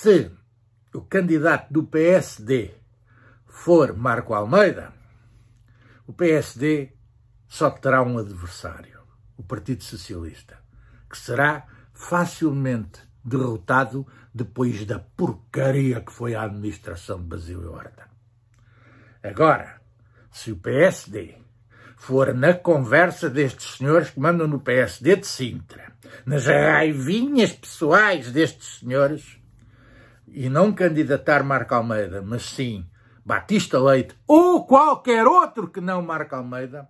se o candidato do PSD for Marco Almeida, o PSD só terá um adversário, o Partido Socialista, que será facilmente derrotado depois da porcaria que foi a administração de Basílio Horta. Agora, se o PSD for na conversa destes senhores que mandam no PSD de Sintra, nas raivinhas pessoais destes senhores, e não candidatar Marco Almeida, mas sim Batista Leite ou qualquer outro que não Marco Almeida,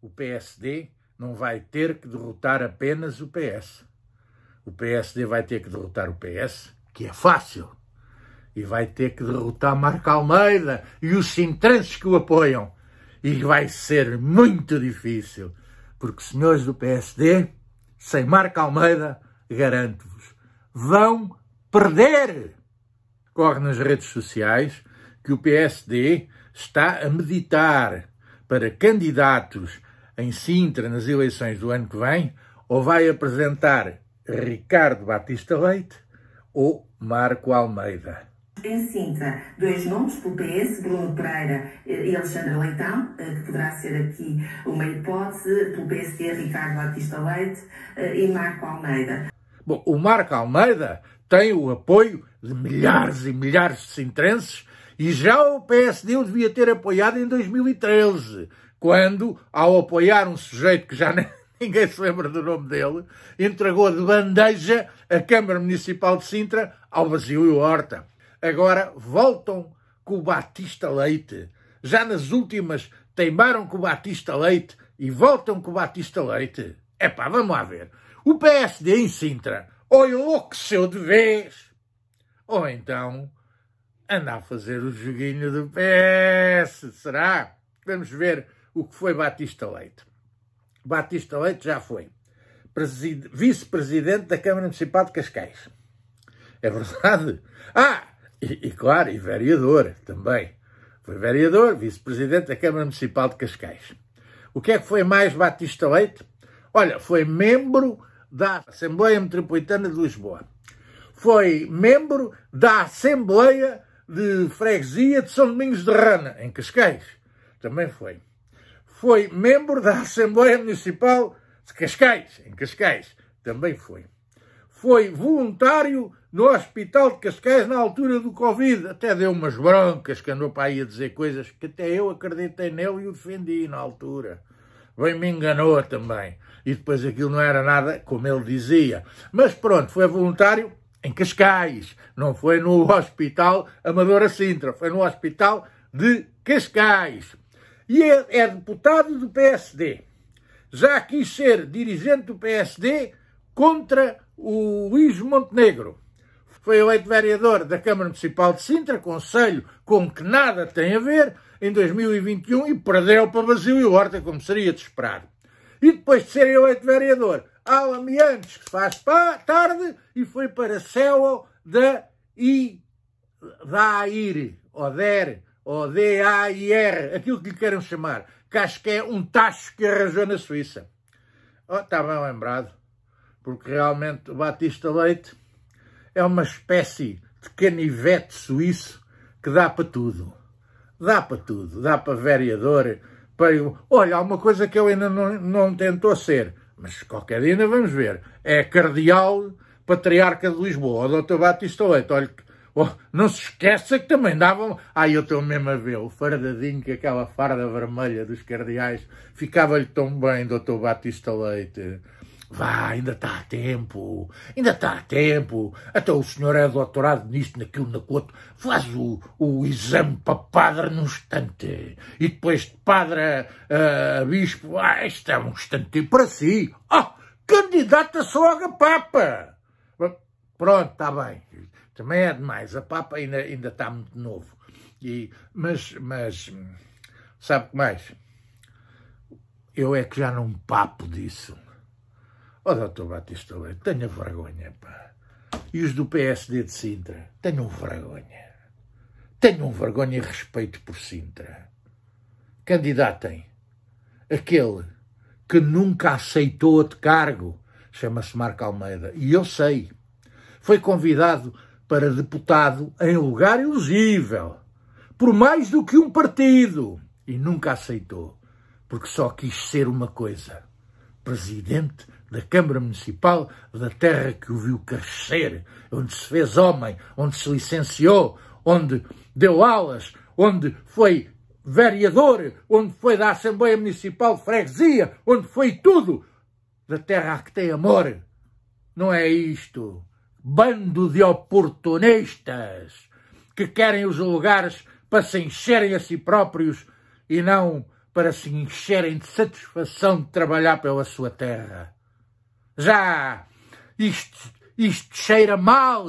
o PSD não vai ter que derrotar apenas o PS. O PSD vai ter que derrotar o PS, que é fácil, e vai ter que derrotar Marco Almeida e os sintrantes que o apoiam. E vai ser muito difícil, porque senhores do PSD, sem Marco Almeida, garanto-vos, vão perder. Corre nas redes sociais que o PSD está a meditar para candidatos em Sintra nas eleições do ano que vem ou vai apresentar Ricardo Batista Leite ou Marco Almeida. Em Sintra, dois nomes pelo PS, Bruno Pereira e Alexandre Leitão, eh, que poderá ser aqui uma hipótese, pelo PSD, Ricardo Batista Leite eh, e Marco Almeida. Bom, o Marco Almeida tem o apoio de milhares e milhares de sintrenses e já o PSD o devia ter apoiado em 2013, quando, ao apoiar um sujeito que já nem, ninguém se lembra do nome dele, entregou de bandeja a Câmara Municipal de Sintra ao Basílio Horta. Agora voltam com o Batista Leite. Já nas últimas teimaram com o Batista Leite e voltam com o Batista Leite. É pá, vamos lá ver. O PSD em Sintra ou enlouqueceu de vez, ou então anda a fazer o joguinho do PS, será? Vamos ver o que foi Batista Leite. Batista Leite já foi vice-presidente da Câmara Municipal de Cascais. É verdade? Ah, e, e claro, e vereador também. Foi vereador, vice-presidente da Câmara Municipal de Cascais. O que é que foi mais Batista Leite? Olha, foi membro da Assembleia Metropolitana de Lisboa. Foi membro da Assembleia de Freguesia de São Domingos de Rana, em Cascais. Também foi. Foi membro da Assembleia Municipal de Cascais, em Cascais. Também foi. Foi voluntário no Hospital de Cascais na altura do Covid. Até deu umas broncas que andou para aí a dizer coisas que até eu acreditei nele e o defendi na altura. Bem me enganou também e depois aquilo não era nada como ele dizia. Mas pronto, foi voluntário em Cascais, não foi no Hospital Amadora Sintra, foi no Hospital de Cascais. E é, é deputado do PSD. Já quis ser dirigente do PSD contra o Luís Montenegro. Foi eleito vereador da Câmara Municipal de Sintra, conselho com que nada tem a ver, em 2021 e perdeu para e Horta, como seria de esperar e depois de serem eleito é vereador, Alan antes que faz tarde, e foi para céu da I, da AIR, ou DER, ou r, aquilo que lhe queiram chamar, que acho que é um tacho que arranjou na Suíça. Oh, está bem lembrado, porque realmente o Batista Leite é uma espécie de canivete suíço que dá para tudo. Dá para tudo. Dá para vereador, para eu... Olha, há uma coisa que eu ainda não, não tentou ser, mas qualquer dia ainda vamos ver. É cardeal patriarca de Lisboa, o doutor Batista Leite. Olha, oh, não se esqueça que também davam... Ai, eu estou mesmo a ver o fardadinho que aquela farda vermelha dos cardeais ficava-lhe tão bem, doutor Batista Leite. Vá, ainda está a tempo, ainda está a tempo. Até o senhor é doutorado nisto, naquilo, na Faz o, o exame para padre num instante. E depois de padre a eh, bispo, ah, isto é um instantinho para si. oh candidata só a papa. Pronto, está bem. Também é demais. A papa ainda, ainda está muito novo. E, mas, mas, sabe o que mais? Eu é que já não papo disso Ó oh, doutor Batista Leite, tenha vergonha, pá. E os do PSD de Sintra, tenham vergonha. Tenham vergonha e respeito por Sintra. Candidatem aquele que nunca aceitou de cargo, chama-se Marco Almeida, e eu sei, foi convidado para deputado em lugar ilusível por mais do que um partido, e nunca aceitou, porque só quis ser uma coisa, presidente da Câmara Municipal, da terra que o viu crescer, onde se fez homem, onde se licenciou, onde deu aulas, onde foi vereador, onde foi da Assembleia Municipal de Freguesia, onde foi tudo, da terra que tem amor. Não é isto. Bando de oportunistas que querem os lugares para se encherem a si próprios e não para se encherem de satisfação de trabalhar pela sua terra já isto, isto cheira mal,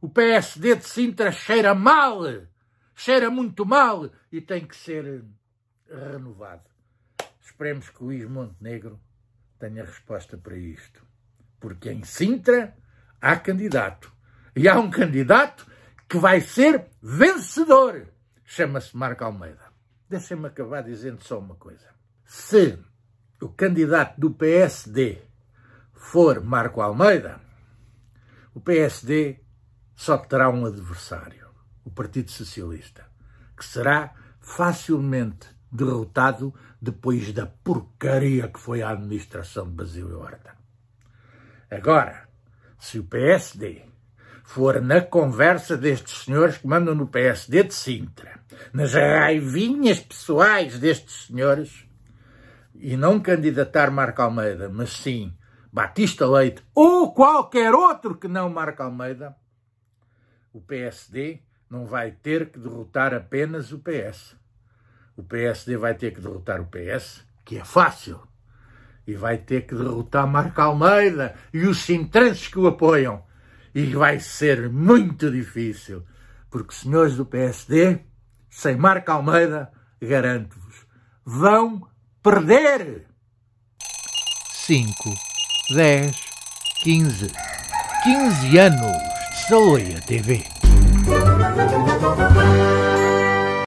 o PSD de Sintra cheira mal, cheira muito mal e tem que ser eh, renovado. Esperemos que o Luís Montenegro tenha resposta para isto, porque em Sintra há candidato e há um candidato que vai ser vencedor. Chama-se Marco Almeida. Deixem-me acabar dizendo só uma coisa. Se o candidato do PSD for Marco Almeida, o PSD só terá um adversário, o Partido Socialista, que será facilmente derrotado depois da porcaria que foi a administração de Basílio Horta. Agora, se o PSD for na conversa destes senhores que mandam no PSD de Sintra, nas raivinhas pessoais destes senhores, e não candidatar Marco Almeida, mas sim Batista Leite ou qualquer outro que não Marco Almeida, o PSD não vai ter que derrotar apenas o PS. O PSD vai ter que derrotar o PS, que é fácil, e vai ter que derrotar Marco Almeida e os sintrenses que o apoiam. E vai ser muito difícil, porque senhores do PSD, sem Marco Almeida, garanto-vos, vão perder. 5 10, 15, 15 anos de Saloia TV.